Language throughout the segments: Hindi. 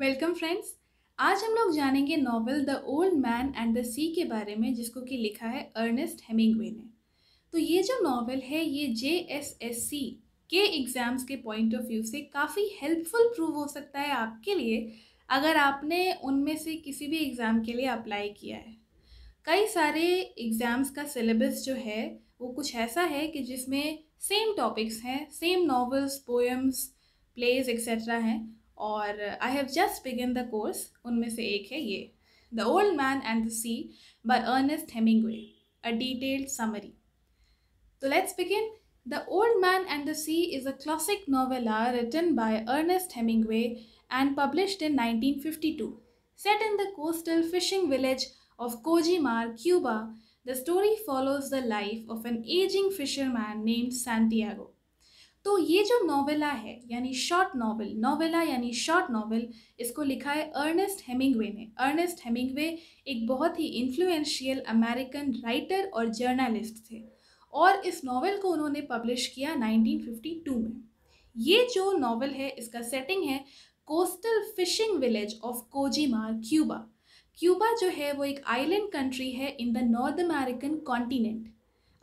वेलकम फ्रेंड्स आज हम लोग जानेंगे novel the old man and the sea के बारे में जिसको कि लिखा है अर्नेस्ट हेमिंगवे ने तो ये जो नॉवल है ये जे एस एस सी के एग्ज़ाम्स के पॉइंट ऑफ व्यू से काफ़ी हेल्पफुल प्रूव हो सकता है आपके लिए अगर आपने उनमें से किसी भी एग्ज़ाम के लिए अप्लाई किया है कई सारे एग्ज़ाम्स का सिलेबस जो है वो कुछ ऐसा है कि जिसमें सेम टॉपिक्स हैं same novels poems plays etcetera हैं और I have just begin the course उनमें से एक है ये the old man and the sea by Ernest Hemingway a detailed summary तो let's begin the old man and the sea is a classic novella written by Ernest Hemingway and published in 1952 set in the coastal fishing village of Cojimar Cuba the story follows the life of an aging fisherman named Santiago तो ये जो नॉवेला है यानी शॉर्ट नॉवल नॉवेला यानी शॉर्ट नॉवल इसको लिखा है अर्नेस्ट हेमिंगवे ने अर्नेस्ट हेमिंगवे एक बहुत ही इन्फ्लुएंशियल अमेरिकन राइटर और जर्नलिस्ट थे और इस नावल को उन्होंने पब्लिश किया 1952 में ये जो नावल है इसका सेटिंग है coastal fishing village of Cojimar Cuba Cuba जो है वो एक आइलैंड कंट्री है in the North American continent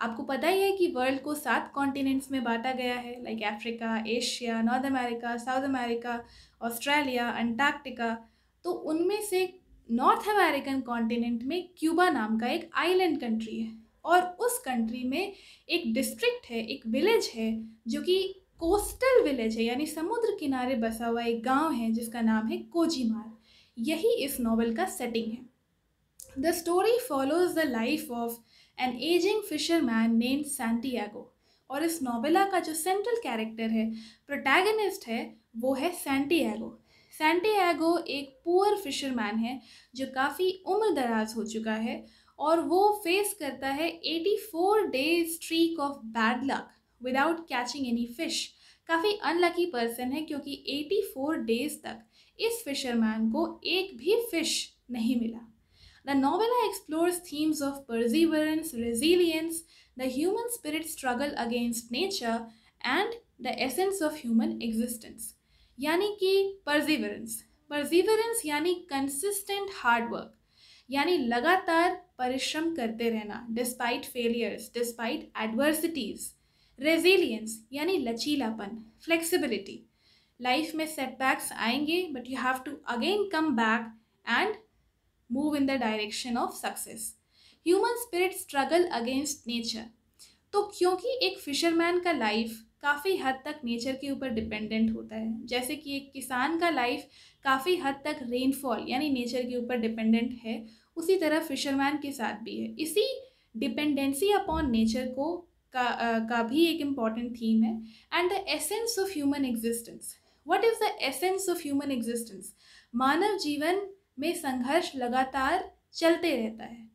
आपको पता ही है कि वर्ल्ड को सात कॉन्टिनेंट्स में बांटा गया है like Africa Asia North America South America Australia Antarctica तो उनमें से नॉर्थ अमेरिकन कॉन्टिनेंट में क्यूबा नाम का एक आइलैंड कंट्री है और उस कंट्री में एक डिस्ट्रिक्ट है एक विलेज है जो कि कोस्टल विलेज है यानी समुद्र किनारे बसा हुआ एक गांव है जिसका नाम है कोजीमार यही इस नॉवल का सेटिंग है the story follows the life of an aging fisherman name Santiago और इस नॉवेला का जो सेंट्रल कैरेक्टर है प्रोटैगनिस्ट है वो है सैंटियागो सैंटियागो एक पुअर फिशरमैन है जो काफ़ी उम्र दराज हो चुका है और वो फेस करता है 84 days streak of bad luck without catching any fish काफ़ी अनलकी पर्सन है क्योंकि 84 डेज तक इस फिशरमैन को एक भी फिश नहीं मिला The novella explores themes of perseverance, resilience, the human spirit struggle against nature, and the essence of human existence. Yani ki perseverance. Perseverance yani consistent hard work. Yani lagatar parishram karte rehna despite failures, despite adversities. Resilience yani lachilapan, flexibility. Life may setbacks aayenge but you have to again come back and move in the direction of success human spirit struggle against nature तो क्योंकि एक फिशरमैन का लाइफ काफ़ी हद तक नेचर के ऊपर डिपेंडेंट होता है जैसे कि एक किसान का लाइफ काफ़ी हद तक रेनफॉल यानी नेचर के ऊपर डिपेंडेंट है उसी तरह फिशरमैन के साथ भी है इसी डिपेंडेंसी अपॉन नेचर को का आ, का भी एक इम्पॉर्टेंट थीम है and the essence of human existence what is the essence of human existence मानव जीवन में संघर्ष लगातार चलते रहता है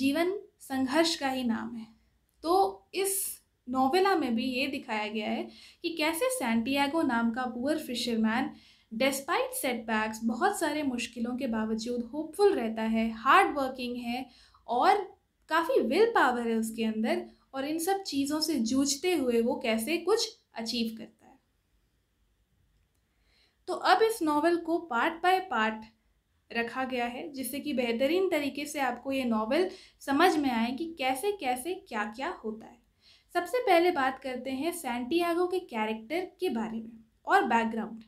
जीवन संघर्ष का ही नाम है तो इस नोवेला में भी ये दिखाया गया है कि कैसे सैंटियागो नाम का पुअर फिशरमैन डिस्पाइट सेटबैक्स बहुत सारे मुश्किलों के बावजूद होपफुल रहता है हार्ड वर्किंग है और काफ़ी विल पावर है उसके अंदर और इन सब चीज़ों से जूझते हुए वो कैसे कुछ अचीव करता है तो अब इस नोवेल को पार्ट बाय पार्ट रखा गया है जिससे कि बेहतरीन तरीके से आपको ये नावल समझ में आए कि कैसे कैसे क्या क्या होता है सबसे पहले बात करते हैं सेंटियागो के कैरेक्टर के बारे में और बैकग्राउंड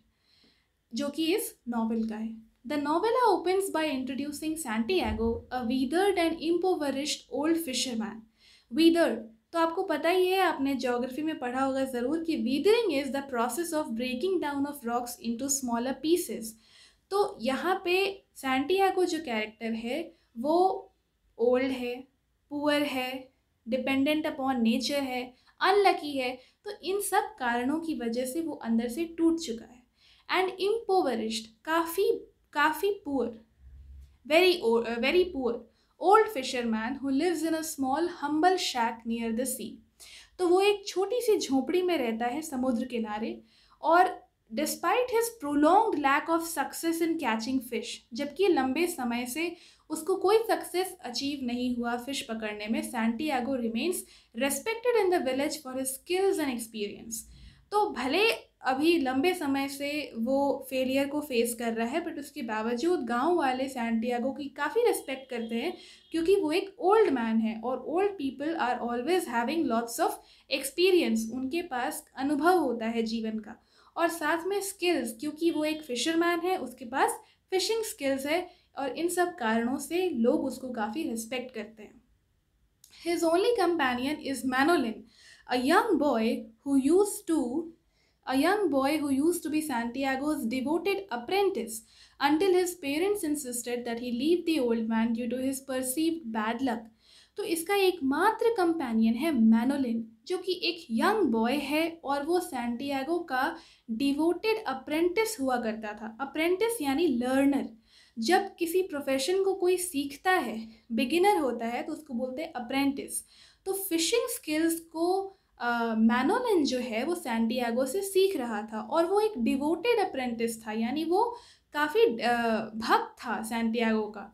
जो कि इस नावल का है the novella opens by introducing Santiago a weathered and impoverished old fisherman weathered तो आपको पता ही है आपने ज्योग्राफी में पढ़ा होगा ज़रूर कि weathering is the process of breaking down of rocks into smaller pieces तो यहाँ पे सैंटियागो जो कैरेक्टर है वो ओल्ड है पुअर है डिपेंडेंट अपॉन नेचर है अनलकी है तो इन सब कारणों की वजह से वो अंदर से टूट चुका है एंड इम्पोवरिस्ड काफ़ी काफ़ी poor very very poor old fisherman who lives in a small humble shack near the sea तो वो एक छोटी सी झोपड़ी में रहता है समुद्र किनारे और despite his prolonged lack of success in catching fish जबकि लंबे समय से उसको कोई सक्सेस अचीव नहीं हुआ फिश पकड़ने में Santiago remains respected in the village for his skills and experience तो भले अभी लंबे समय से वो फेलियर को फेस कर रहा है बट उसके बावजूद गांव वाले सैंटियागो की काफ़ी रिस्पेक्ट करते हैं क्योंकि वो एक ओल्ड मैन है और old people are always having lots of experience उनके पास अनुभव होता है जीवन का और साथ में स्किल्स क्योंकि वो एक फिशरमैन है उसके पास फिशिंग स्किल्स है और इन सब कारणों से लोग उसको काफ़ी रिस्पेक्ट करते हैं his only companion is Manolin a young boy who use to a young boy who use to be Santiago's devoted apprentice until his parents insisted that he leave the old man due to his perceive bad luck तो इसका एकमात्र कंपेनियन है मैनोलिन जो कि एक यंग बॉय है और वो सैंटियागो का डिवोटेड अप्रेंटिस हुआ करता था अप्रेंटिस यानी लर्नर जब किसी प्रोफेशन को कोई सीखता है बिगिनर होता है तो उसको बोलते हैं अप्रेंटिस तो फिशिंग स्किल्स को मैनोलिन uh, जो है वो सैंटियागो से सीख रहा था और वो एक डिवोटेड अप्रेंटिस था यानी वो काफ़ी भक्त था सैंटियागो का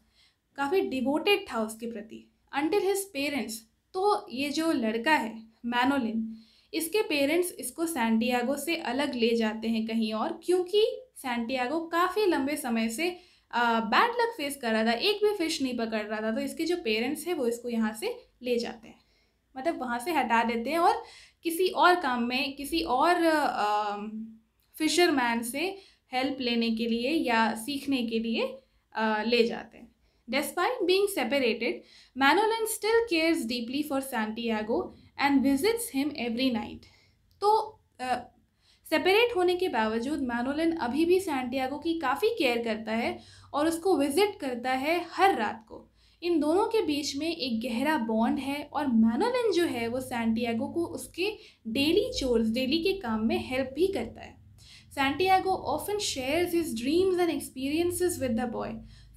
काफ़ी डिवोटेड था उसके प्रति अंटिल हिज पेरेंट्स तो ये जो लड़का है मैनोलिन इसके पेरेंट्स इसको सैंटियागो से अलग ले जाते हैं कहीं और क्योंकि सैंटियागो काफ़ी लंबे समय से बैड लक फेस कर रहा था एक भी फिश नहीं पकड़ रहा था तो इसके जो पेरेंट्स हैं वो इसको यहाँ से ले जाते हैं मतलब वहाँ से हटा देते हैं और किसी और काम में किसी और फिशरमैन से हेल्प लेने के लिए या सीखने के लिए आ, ले जाते हैं Despite being separated, Manolin still cares deeply for Santiago and visits him every night. तो सेपरेट होने के बावजूद मैनोलिन अभी भी सैंटियागो की काफ़ी केयर करता है और उसको विजिट करता है हर रात को इन दोनों के बीच में एक गहरा बॉन्ड है और मैनोलिन जो है वो सैंटियागो को उसके डेली चोर्स डेली के काम में हेल्प भी करता है Santiago often shares his dreams and experiences with the boy.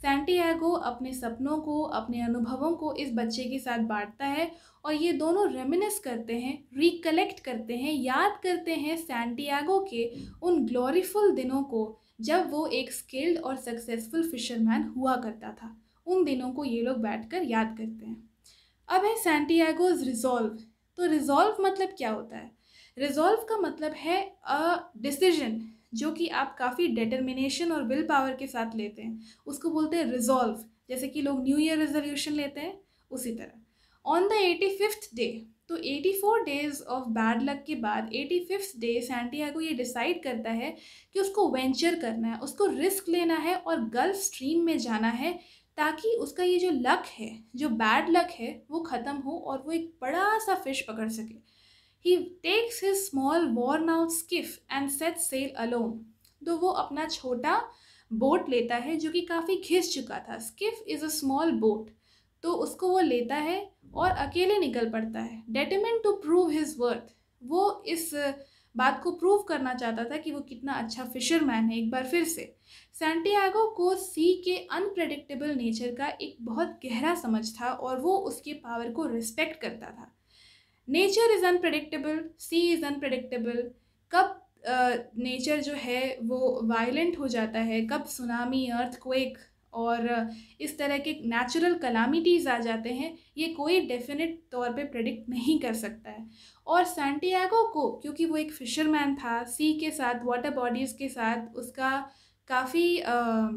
Santiago अपने सपनों को अपने अनुभवों को इस बच्चे के साथ बांटता है और ये दोनों रेमिनस करते हैं रिकलेक्ट करते हैं याद करते हैं सैंटियागो के उन ग्लोरीफुल दिनों को जब वो एक स्किल्ड और सक्सेसफुल फिशरमैन हुआ करता था उन दिनों को ये लोग बैठ कर याद करते हैं अब है सेंटियागोज़ रिजॉल्व तो रिजॉल्व मतलब क्या होता है रिजॉल्व का मतलब है अ डिसीजन जो कि आप काफ़ी डिटर्मिनेशन और विल पावर के साथ लेते हैं उसको बोलते हैं रिजॉल्व जैसे कि लोग न्यू ईयर रिजोल्यूशन लेते हैं उसी तरह on the eighty fifth day तो eighty four days of bad luck के बाद एटी फिफ्थ डे को ये डिसाइड करता है कि उसको वेंचर करना है उसको रिस्क लेना है और गल्फ स्ट्रीम में जाना है ताकि उसका ये जो लक है जो बैड लक है वो ख़त्म हो और वो एक बड़ा सा फिश पकड़ सके He takes his small worn out skiff and sets sail alone. तो वो अपना छोटा बोट लेता है जो कि काफ़ी घिस चुका था skiff is a small boat तो उसको वो लेता है और अकेले निकल पड़ता है determined to prove his worth वो इस बात को प्रूव करना चाहता था कि वो कितना अच्छा फिशरमैन है एक बार फिर से सेंटियागो को सी के अनप्रडिक्टेबल नेचर का एक बहुत गहरा समझ था और वो उसके पावर को रिस्पेक्ट करता था nature is unpredictable sea is unpredictable कब नेचर uh, जो है वो वायलेंट हो जाता है कब सुनामी अर्थ क्वेक और इस तरह के नेचुरल कलामिटीज़ आ जाते हैं ये कोई डेफिनेट तौर पे प्रेडिक्ट नहीं कर सकता है और सैंटियागो को क्योंकि वो एक फ़िशरमैन था सी के साथ वाटर बॉडीज़ के साथ उसका काफ़ी uh,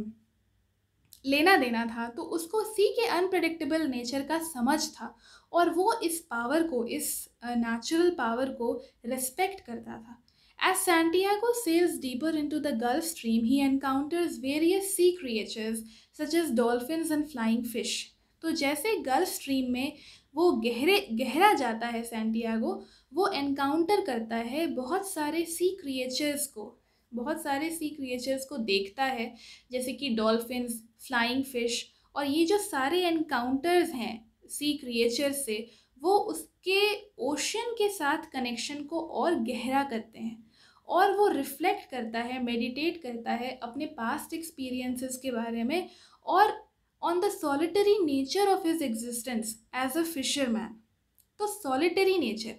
लेना देना था तो उसको सी के अनप्रडिक्टेबल नेचर का समझ था और वो इस पावर को इस नेचुरल पावर को रिस्पेक्ट करता था as Santiago sails deeper into the Gulf Stream he encounters various sea creatures such as dolphin and flying fish तो जैसे गल्फ स्ट्रीम में वो गहरे गहरा जाता है सेंटियागो वो एनकाउंटर करता है बहुत सारे सी क्रिएचर्स को बहुत सारे सी क्रिएचर्स को देखता है जैसे कि डॉल्फिन्स फ्लाइंग फ़िश और ये जो सारे एनकाउंटर्स हैं सी क्रिएचर से वो उसके ओशन के साथ कनेक्शन को और गहरा करते हैं और वो रिफ्लेक्ट करता है मेडिटेट करता है अपने पास्ट एक्सपीरियंसेस के बारे में और on the solitary nature of his existence as a fisherman तो सॉलिटरी नेचर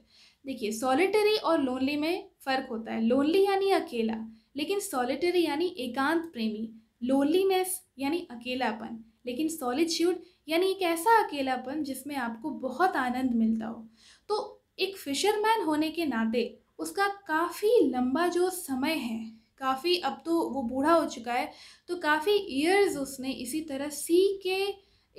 देखिए सॉलिटरी और लोनली में फ़र्क होता है लोनली यानी अकेला लेकिन सॉलिटरी यानी एकांत प्रेमी लोनलीनेस यानी अकेलापन लेकिन सॉलिट्यूड यानी एक ऐसा अकेलापन जिसमें आपको बहुत आनंद मिलता हो तो एक फिशरमैन होने के नाते उसका काफ़ी लंबा जो समय है काफ़ी अब तो वो बूढ़ा हो चुका है तो काफ़ी ईयर्स उसने इसी तरह सी के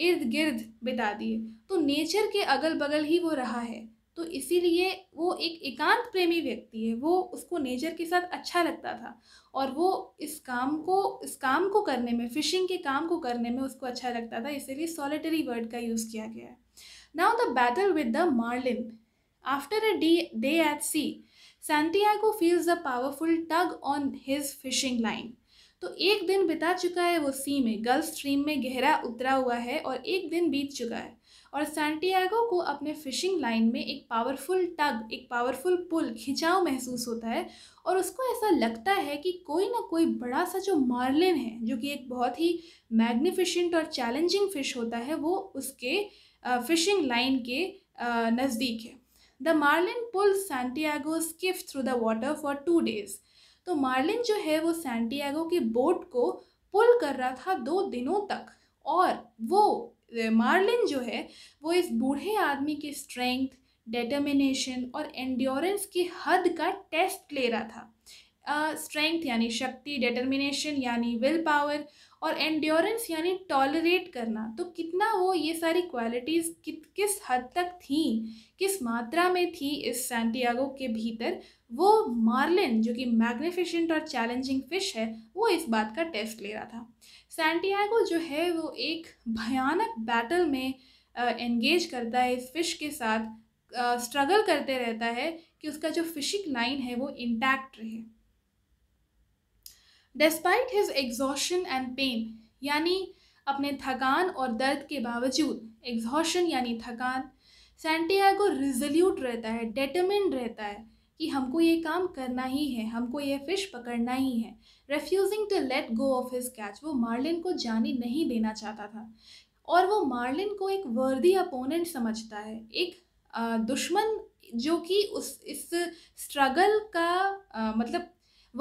इर्द गिर्द बिता दिए तो नेचर के अगल बगल ही वो रहा है तो इसीलिए वो एक एकांत प्रेमी व्यक्ति है वो उसको नेचर के साथ अच्छा लगता था और वो इस काम को इस काम को करने में फिशिंग के काम को करने में उसको अच्छा लगता था इसीलिए सॉलिटरी वर्ड का यूज़ किया गया है now the battle with the marlin after a D day at sea Santiago feels the powerful tug on his fishing line तो एक दिन बिता चुका है वो सी में गल्फ स्ट्रीम में गहरा उतरा हुआ है और एक दिन बीत चुका है और सैंटियागो को अपने फिशिंग लाइन में एक पावरफुल टग एक पावरफुल पुल खिंचाव महसूस होता है और उसको ऐसा लगता है कि कोई ना कोई बड़ा सा जो मार्लिन है जो कि एक बहुत ही मैग्निफिशेंट और चैलेंजिंग फ़िश होता है वो उसके फिशिंग लाइन के नज़दीक है the marlin pull Santiago skiff through the water for two days तो मार्लिन जो है वो सैंटियागो के बोट को पुल कर रहा था दो दिनों तक और वो मार्लिन जो है वो इस बूढ़े आदमी की स्ट्रेंथ डेटर्मिनेशन और एंड्योरेंस की हद का टेस्ट ले रहा था स्ट्रेंथ uh, यानी शक्ति डेटर्मिनेशन यानी विल पावर और एंड्योरेंस यानी टॉलरेट करना तो कितना वो ये सारी क्वालिटीज़ कि, किस हद तक थी किस मात्रा में थी इस सैंटियागो के भीतर वो मार्लिन जो कि मैग्निफिशेंट और चैलेंजिंग फिश है वो इस बात का टेस्ट ले रहा था सैंटियागो जो है वो एक भयानक बैटल में एंगेज करता है इस फिश के साथ स्ट्रगल करते रहता है कि उसका जो फिशिंग लाइन है वो इंटैक्ट रहे despite his exhaustion and pain यानी अपने थकान और दर्द के बावजूद एग्जॉशन यानी थकान सेंटियागो रिजोल्यूट रहता है डेटमिन रहता है कि हमको ये काम करना ही है हमको ये फ़िश पकड़ना ही है refusing to let go of his catch वो मार्लिन को जाने नहीं देना चाहता था और वो मार्लिन को एक वर्दी अपोनेंट समझता है एक दुश्मन जो कि उस इस स्ट्रगल का मतलब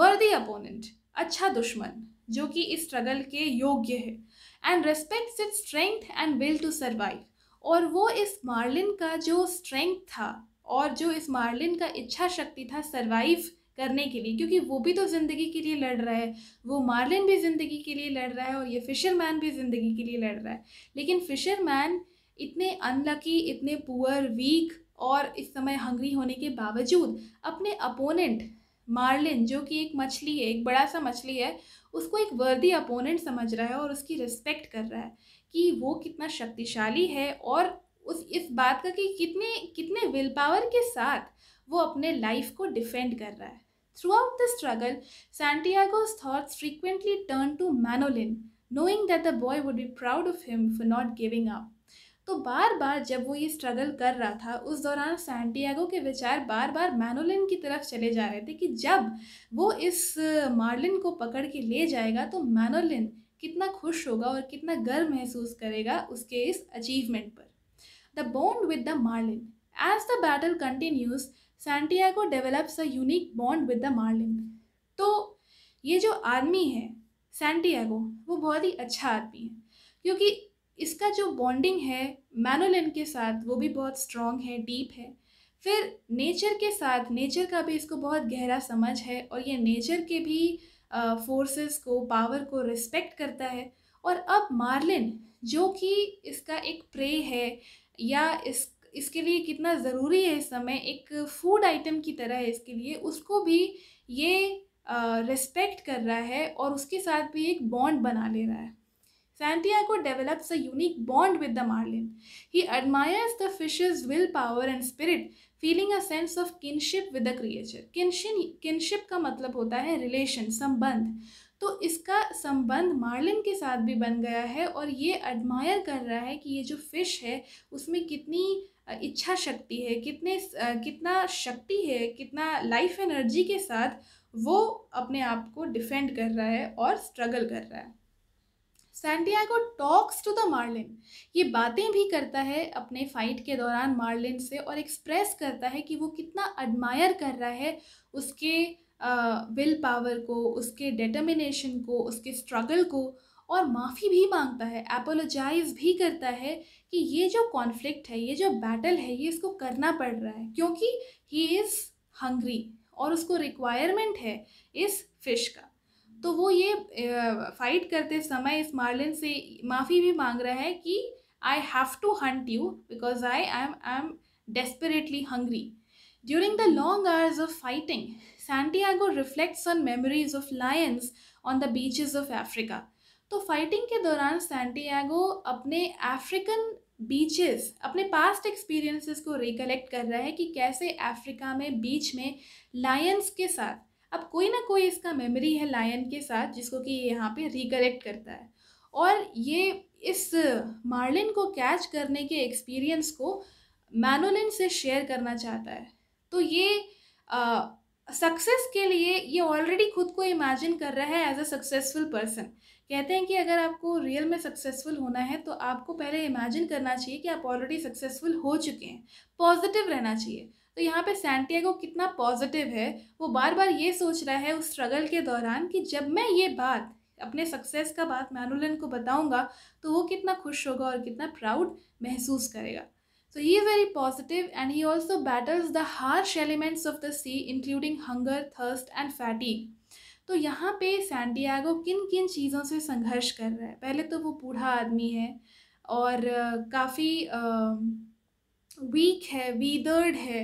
वर्दी अपोनेंट अच्छा दुश्मन जो कि इस स्ट्रगल के योग्य है and respects it strength and will to survive और वो इस मार्लिन का जो स्ट्रेंथ था और जो इस मार्लिन का इच्छा शक्ति था सर्वाइव करने के लिए क्योंकि वो भी तो ज़िंदगी के लिए लड़ रहा है वो मार्लिन भी ज़िंदगी के लिए लड़ रहा है और ये फिशरमैन भी ज़िंदगी के लिए लड़ रहा है लेकिन फिशरमैन इतने अनलकी इतने पुअर वीक और इस समय हंग्री होने के बावजूद अपने अपोनेंट मार्लिन जो कि एक मछली है एक बड़ा सा मछली है उसको एक वर्दी अपोनेंट समझ रहा है और उसकी रिस्पेक्ट कर रहा है कि वो कितना शक्तिशाली है और उस इस बात का कि कितने कितने विल पावर के साथ वो अपने लाइफ को डिफेंड कर रहा है throughout the struggle Santiago's thoughts frequently turn to Manolin knowing that the boy would be proud of him for not giving up तो बार बार जब वो ये स्ट्रगल कर रहा था उस दौरान सैंटियागो के विचार बार बार मैनोलिन की तरफ चले जा रहे थे कि जब वो इस मार्लिन को पकड़ के ले जाएगा तो मैनोलिन कितना खुश होगा और कितना गर्व महसूस करेगा उसके इस अचीवमेंट पर the bond with the marlin. As the battle continues, santiago develops a unique bond with the marlin तो ये जो आदमी है सैंटियागो वो बहुत ही अच्छा आदमी है क्योंकि इसका जो बॉन्डिंग है मैनोलिन के साथ वो भी बहुत स्ट्रॉन्ग है डीप है फिर नेचर के साथ नेचर का भी इसको बहुत गहरा समझ है और ये नेचर के भी फोर्सेस को पावर को रिस्पेक्ट करता है और अब मार्लिन जो कि इसका एक प्रे है या इस इसके लिए कितना ज़रूरी है इस समय एक फूड आइटम की तरह है इसके लिए उसको भी ये रिस्पेक्ट कर रहा है और उसके साथ भी एक बॉन्ड बना ले रहा है को develops a unique bond with the marlin he admires the fish will power and spirit feeling a sense of kinship with the creature kinship kinship का मतलब होता है रिलेशन संबंध तो इसका संबंध मार्लिन के साथ भी बन गया है और ये एडमायर कर रहा है कि ये जो फिश है उसमें कितनी इच्छा शक्ति है कितने कितना शक्ति है कितना लाइफ एनर्जी के साथ वो अपने आप को डिफेंड कर रहा है और स्ट्रगल कर रहा है Santiago talks to the marlin ये बातें भी करता है अपने फाइट के दौरान मार्लिन से और एक्सप्रेस करता है कि वो कितना एडमायर कर रहा है उसके विल पावर को उसके डिटर्मिनेशन को उसके स्ट्रगल को और माफ़ी भी मांगता है एपोलोजाइज भी करता है कि ये जो कॉन्फ्लिक्ट है ये जो बैटल है ये इसको करना पड़ रहा है क्योंकि ही इज़ हंग्री और उसको रिक्वायरमेंट है इस फिश का तो वो ये फाइट करते समय इस मार्लिन से माफ़ी भी मांग रहा है कि I have to hunt you because I I am I am desperately hungry During the long hours of fighting, Santiago reflects on memories of lions on the beaches of Africa. तो फाइटिंग के दौरान सैंटियागो अपने अफ्रीकन बीचेस अपने पास्ट एक्सपीरियंसेस को रिकलेक्ट कर रहा है कि कैसे अफ्रीका में बीच में लायंस के साथ अब कोई ना कोई इसका मेमोरी है लायन के साथ जिसको कि ये यहाँ पे रिकलेक्ट करता है और ये इस मार्लिन को कैच करने के एक्सपीरियंस को मैनोलिन से शेयर करना चाहता है तो ये सक्सेस के लिए ये ऑलरेडी खुद को इमेजिन कर रहा है एज अ सक्सेसफुल पर्सन कहते हैं कि अगर आपको रियल में सक्सेसफुल होना है तो आपको पहले इमेजिन करना चाहिए कि आप ऑलरेडी सक्सेसफुल हो चुके हैं पॉजिटिव रहना चाहिए तो यहाँ पे सैंटियागो कितना पॉजिटिव है वो बार बार ये सोच रहा है उस स्ट्रगल के दौरान कि जब मैं ये बात अपने सक्सेस का बात मैनुलन को बताऊँगा तो वो कितना खुश होगा और कितना प्राउड महसूस करेगा So he is very positive and he also battles the harsh elements of the sea including hunger, thirst and fatigue. तो यहाँ पे सैंडियागो किन किन चीज़ों से संघर्ष कर रहा है पहले तो वो बूढ़ा आदमी है और काफ़ी वीक है वीदर्ड है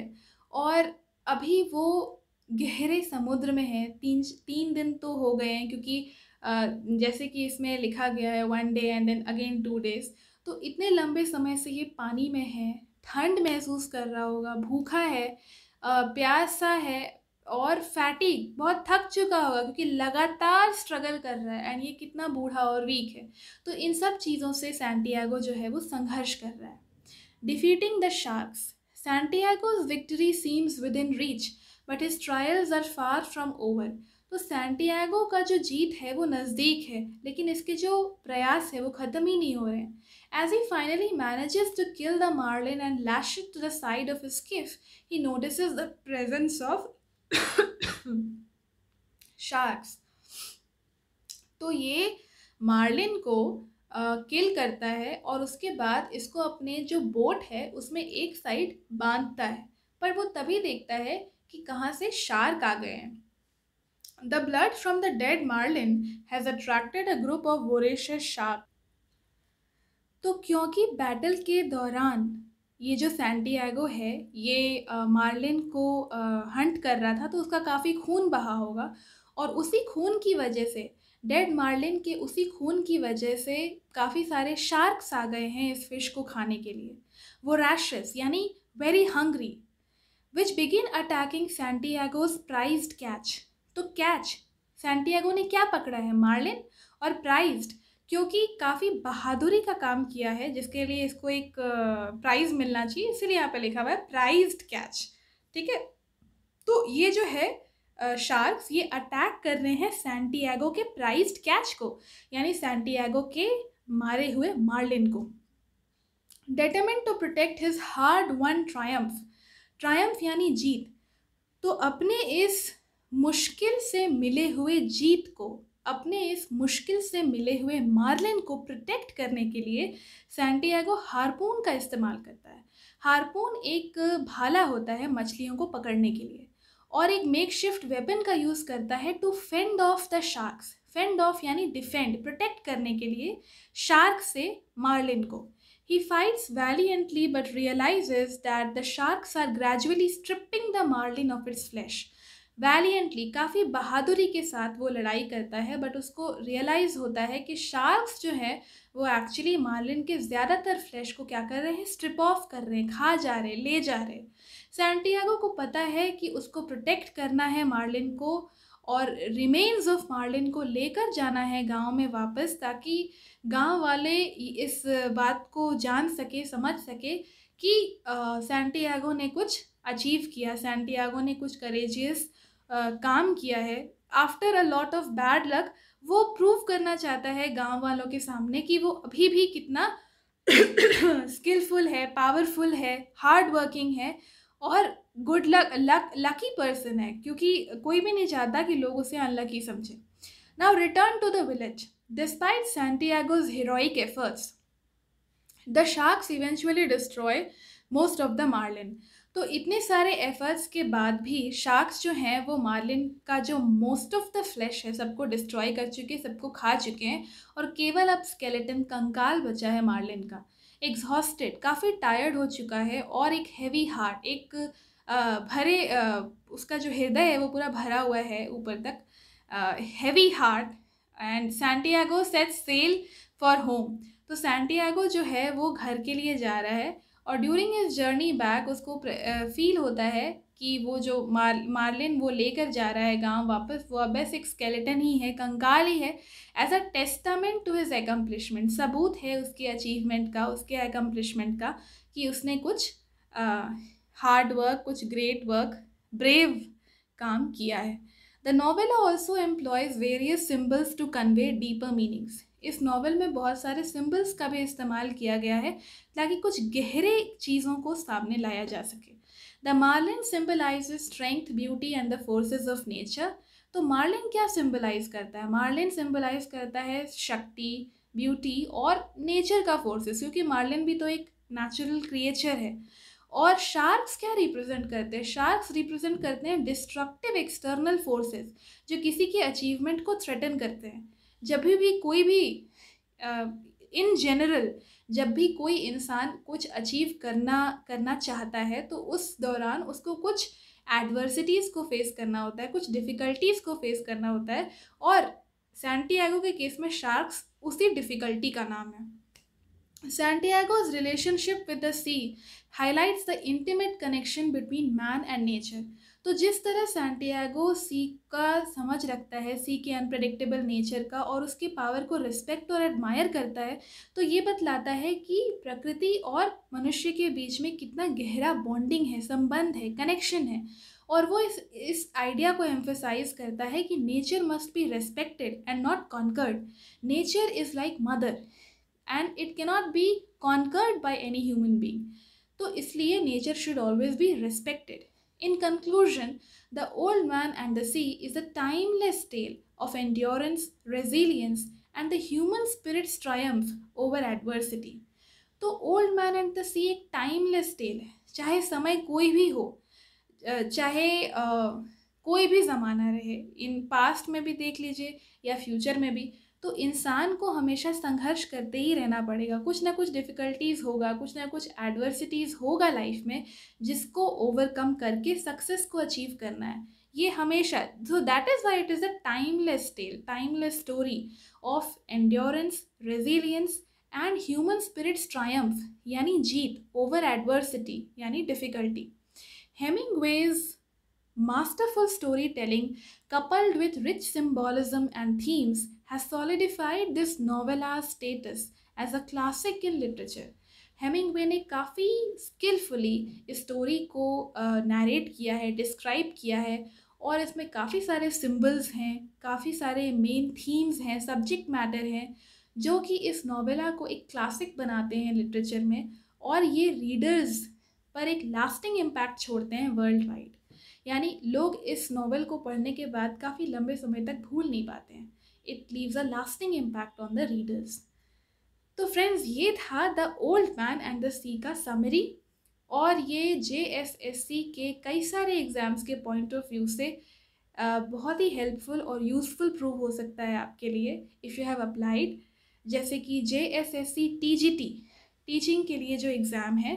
और अभी वो गहरे समुद्र में है तीन तीन दिन तो हो गए हैं क्योंकि जैसे कि इसमें लिखा गया है one day and then again two days तो इतने लंबे समय से ये पानी में है ठंड महसूस कर रहा होगा भूखा है प्यासा है और फैटिक बहुत थक चुका होगा क्योंकि लगातार स्ट्रगल कर रहा है एंड ये कितना बूढ़ा और वीक है तो इन सब चीज़ों से सैंटियागो जो है वो संघर्ष कर रहा है defeating the sharks Santiago's victory seems within reach but his trials are far from over तो सैंटियागो का जो जीत है वो नज़दीक है लेकिन इसके जो प्रयास है वो ख़त्म ही नहीं हो रहे हैं As he finally manages to kill the marlin and lash it to the side of his skiff, he notices the presence of sharks. तो ये मार्लिन को किल करता है और उसके बाद इसको अपने जो बोट है उसमें एक साइड बांधता है पर वो तभी देखता है कि कहाँ से शार्क आ गए हैं the blood from the dead marlin has attracted a group of voracious shark तो क्योंकि बैटल के दौरान ये जो सैंटियागो है ये मार्लिन को हंट कर रहा था तो उसका काफ़ी खून बहा होगा और उसी खून की वजह से डेड मार्लिन के उसी खून की वजह से काफ़ी सारे शार्क्स आ गए हैं इस फिश को खाने के लिए वो रैशस यानी very hungry which begin attacking Santiago's prized catch तो कैच सैंटियागो ने क्या पकड़ा है मार्लिन और प्राइज्ड क्योंकि काफ़ी बहादुरी का काम किया है जिसके लिए इसको एक प्राइज़ मिलना चाहिए इसीलिए यहाँ पे लिखा हुआ है प्राइज्ड कैच ठीक है तो ये जो है शार्क्स ये अटैक कर रहे हैं सैंटियागो के प्राइज्ड कैच को यानी सैंटियागो के मारे हुए मार्लिन को determined to protect his hard won triumph triumph यानी जीत तो अपने इस मुश्किल से मिले हुए जीत को अपने इस मुश्किल से मिले हुए मार्लिन को प्रोटेक्ट करने के लिए सैंटियागो हारपून का इस्तेमाल करता है हारपून एक भाला होता है मछलियों को पकड़ने के लिए और एक मेक शिफ्ट वेपन का यूज़ करता है to fend off the sharks fend off यानी डिफेंड प्रोटेक्ट करने के लिए शार्क से मार्लिन को he fights valiantly but realizes that the sharks are gradually stripping the marlin of its flesh valiantly काफ़ी बहादुरी के साथ वो लड़ाई करता है बट उसको रियलाइज़ होता है कि शार्क्स जो हैं वो एक्चुअली मार्लिन के ज़्यादातर फ्लैश को क्या कर रहे हैं स्ट्रिप ऑफ कर रहे हैं खा जा रहे ले जा रहे सैंटियागो को पता है कि उसको प्रोटेक्ट करना है मार्लिन को और रिमेन्स ऑफ मार्लिन को लेकर जाना है गांव में वापस ताकि गांव वाले इस बात को जान सके समझ सके कि सैंटियागो ने कुछ अचीव किया सैंटियागो ने कुछ करेजियस काम किया है after a lot of bad luck वो प्रूव करना चाहता है गांव वालों के सामने कि वो अभी भी कितना स्किलफुल है पावरफुल है हार्ड वर्किंग है और good luck luck lucky person है क्योंकि कोई भी नहीं चाहता कि लोग उसे अनलकी समझें now return to the village despite Santiago's heroic efforts the sharks eventually destroy most of the marlin तो इतने सारे एफर्ट्स के बाद भी शार्क्स जो हैं वो मार्लिन का जो मोस्ट ऑफ द फ्लैश है सबको डिस्ट्रॉय कर चुके हैं सबको खा चुके हैं और केवल अब स्केलेटन कंकाल बचा है मार्लिन का एग्जॉस्टेड काफ़ी टायर्ड हो चुका है और एक हैवी हार्ट एक भरे उसका जो हृदय है वो पूरा भरा हुआ है ऊपर तक heavy heart and Santiago set sail for home तो सैंटियागो जो है वो घर के लिए जा रहा है और ड्यूरिंग इज जर्नी बैक उसको फील होता है कि वो जो मार मार्लिन वो लेकर जा रहा है गांव वापस वो अब बस एक स्केलेटन ही है कंकाल ही है as a testament to his accomplishment सबूत है उसके अचीवमेंट का उसके एकम्प्लिशमेंट का कि उसने कुछ हार्ड वर्क कुछ ग्रेट वर्क ब्रेव काम किया है the novel also employs various symbols to convey deeper meanings इस नावल में बहुत सारे सिम्बल्स का भी इस्तेमाल किया गया है ताकि कुछ गहरे चीज़ों को सामने लाया जा सके the marlin symbolize strength beauty and the forces of nature तो मार्लिन क्या सिम्बलाइज करता है मार्लिन सिम्बलाइज करता है शक्ति ब्यूटी और नेचर का फोर्सेस क्योंकि मार्लिन भी तो एक नेचुरल क्रिएचर है और शार्क्स क्या रिप्रेजेंट करते हैं शार्क्स रिप्रेजेंट करते हैं डिस्ट्रक्टिव एक्सटर्नल फोर्सेस जो किसी के अचीवमेंट को थ्रेटन करते हैं जब भी कोई भी इन जनरल जब भी कोई इंसान कुछ अचीव करना करना चाहता है तो उस दौरान उसको कुछ एडवर्सिटीज़ को फेस करना होता है कुछ डिफ़िकल्टीज़ को फेस करना होता है और सैंटियागो के केस में शार्क्स उसी डिफ़िकल्टी का नाम है Santiago's relationship with the sea highlights the intimate connection between man and nature. तो जिस तरह सैंटियागो सी का समझ रखता है सी के अनप्रडिक्टेबल नेचर का और उसके पावर को रिस्पेक्ट और एडमायर करता है तो ये बतलाता है कि प्रकृति और मनुष्य के बीच में कितना गहरा बॉन्डिंग है संबंध है कनेक्शन है और वो इस इस आइडिया को एम्फेसाइज करता है कि nature must be respected and not conquered nature is like mother and it can not be conquered by any human being तो इसलिए nature should always be respected in conclusion the old man and the sea is a timeless tale of endurance resilience and the human spirit's triumph over adversity तो old man and the sea एक टाइमलेस टेल है चाहे समय कोई भी हो चाहे uh, कोई भी ज़माना रहे इन पास्ट में भी देख लीजिए या फ्यूचर में भी तो इंसान को हमेशा संघर्ष करते ही रहना पड़ेगा कुछ ना कुछ डिफ़िकल्टीज़ होगा कुछ ना कुछ एडवर्सिटीज़ होगा लाइफ में जिसको ओवरकम करके सक्सेस को अचीव करना है ये हमेशा so that is why it is a timeless tale timeless story of endurance resilience and human spirit's triumph यानी जीत ओवर एडवर्सिटी यानी difficulty Hemingway's masterful storytelling coupled with rich symbolism and themes has solidified this novella's status as a classic in literature Hemingway ने काफ़ी स्किलफुली इस स्टोरी को नरेट किया है डिस्क्राइब किया है और इसमें काफ़ी सारे सिंबल्स हैं काफ़ी सारे मेन थीम्स हैं सब्जेक्ट मैटर हैं जो कि इस नावेला को एक क्लासिक बनाते हैं लिटरेचर में और ये रीडर्स पर एक लास्टिंग इम्पैक्ट छोड़ते हैं वर्ल्ड वाइड यानी लोग इस नावल को पढ़ने के बाद काफ़ी लंबे समय तक भूल नहीं पाते हैं it leaves a lasting impact on the readers तो फ्रेंड्स ये था the old man and the sea का समरी और ये जे एस एस सी के कई सारे एग्ज़ाम्स के पॉइंट ऑफ व्यू से बहुत ही हेल्पफुल और यूज़फुल प्रूव हो सकता है आपके लिए इफ़ यू हैव अप्लाइड जैसे कि J S S C T G T teaching के लिए जो एग्ज़ाम है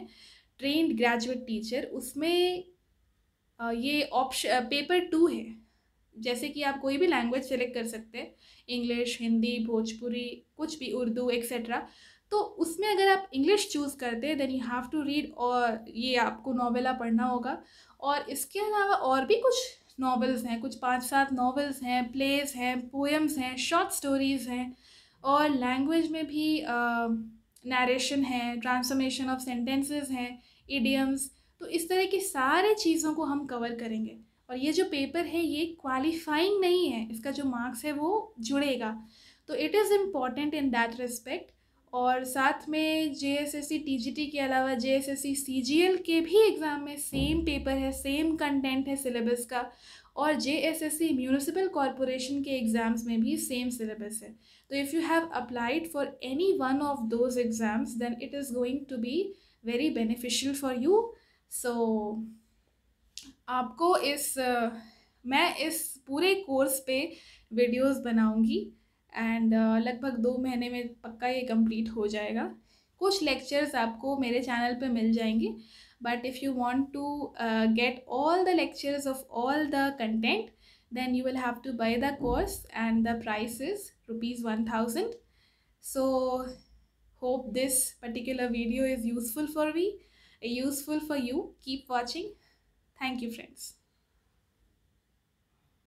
ट्रेंड ग्रेजुएट टीचर उसमें ये ऑप्शन पेपर टू है जैसे कि आप कोई भी लैंग्वेज सेलेक्ट कर सकते हैं इंग्लिश हिंदी भोजपुरी कुछ भी उर्दू एक्सेट्रा तो उसमें अगर आप इंग्लिश चूज़ करते हैं then you have to read और ये आपको नॉवेला पढ़ना होगा और इसके अलावा और भी कुछ नॉवेल्स हैं कुछ पाँच सात नॉवेल्स हैं प्लेस हैं पोएम्स हैं शॉर्ट स्टोरीज़ हैं और लैंग्वेज में भी नरेशन है ट्रांसफॉर्मेशन ऑफ सेंटेंसेस हैं इडियम्स तो इस तरह की सारे चीज़ों को हम कवर करेंगे और ये जो पेपर है ये क्वालिफाइंग नहीं है इसका जो मार्क्स है वो जुड़ेगा तो it is important in that respect और साथ में J S S C T G T के अलावा J S S C C G L के भी एग्ज़ाम में सेम पेपर है सेम कंटेंट है सिलेबस का और J S S C municipal corporation के एग्ज़ाम्स में भी सेम सिलेबस है तो if you have applied for any one of those exams then it is going to be very beneficial for you so so, आपको इस मैं इस पूरे कोर्स पे वीडियोस बनाऊंगी एंड लगभग दो महीने में पक्का ये कंप्लीट हो जाएगा कुछ लेक्चर्स आपको मेरे चैनल पे मिल जाएंगे but if you want to get all the lectures of all the content then you will have to buy the course and the price rupees one thousand so hope this particular video is useful for we useful for you. Keep watching. Thank you friends.